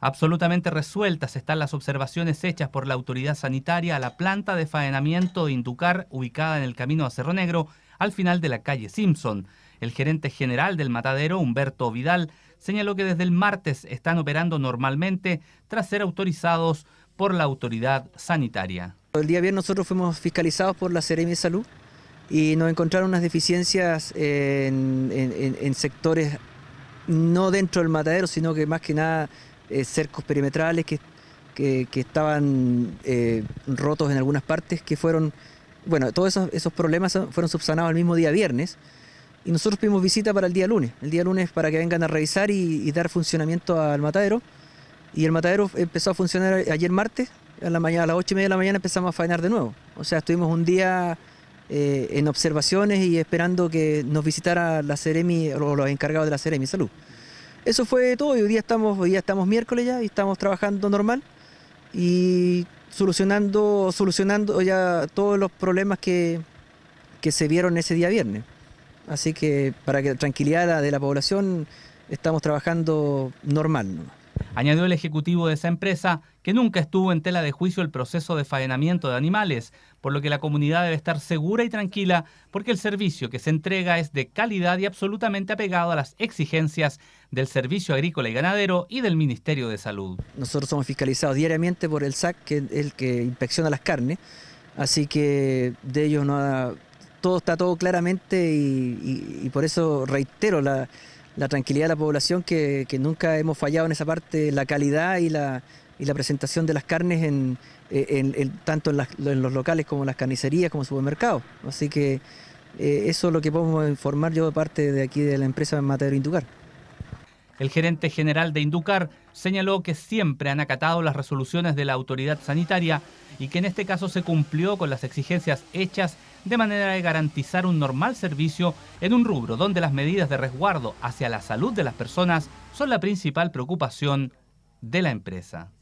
Absolutamente resueltas están las observaciones hechas por la autoridad sanitaria a la planta de faenamiento de Inducar, ubicada en el camino a Cerro Negro, al final de la calle Simpson. El gerente general del matadero, Humberto Vidal, señaló que desde el martes están operando normalmente tras ser autorizados por la autoridad sanitaria. El día viernes nosotros fuimos fiscalizados por la Seremi de Salud y nos encontraron unas deficiencias en sectores no dentro del matadero, sino que más que nada eh, cercos perimetrales que, que, estaban eh, rotos en algunas partes, que fueron, bueno, todos esos, esos problemas fueron subsanados el mismo día viernes. Y nosotros tuvimos visita para el día lunes, el día lunes para que vengan a revisar y, dar funcionamiento al matadero. Y el matadero empezó a funcionar ayer martes, a, la mañana, a las 8 y media de la mañana empezamos a faenar de nuevo. O sea, estuvimos un día eh, en observaciones y esperando que nos visitara la seremi o los encargados de la Ceremi Salud. Eso fue todo y hoy día estamos, estamos miércoles ya y estamos trabajando normal y solucionando, solucionando ya todos los problemas que, se vieron ese día viernes. Así que para que tranquilidad de la población estamos trabajando normal. Añadió el ejecutivo de esa empresa que nunca estuvo en tela de juicio el proceso de faenamiento de animales, por lo que la comunidad debe estar segura y tranquila porque el servicio que se entrega es de calidad y absolutamente apegado a las exigencias del Servicio Agrícola y Ganadero y del Ministerio de Salud. Nosotros somos fiscalizados diariamente por el SAC, que es el que inspecciona las carnes, así que de ellos no... todo está todo claramente y por eso reitero la la tranquilidad de la población, que, nunca hemos fallado en esa parte, la calidad y la, la presentación de las carnes en, eh, tanto en, los locales como en las carnicerías, como en supermercados. Así que eh, eso es lo que podemos informar yo de parte de aquí de la empresa Matadero Inducar. El gerente general de Inducar señaló que siempre han acatado las resoluciones de la autoridad sanitaria y que en este caso se cumplió con las exigencias hechas de manera de garantizar un normal servicio en un rubro donde las medidas de resguardo hacia la salud de las personas son la principal preocupación de la empresa.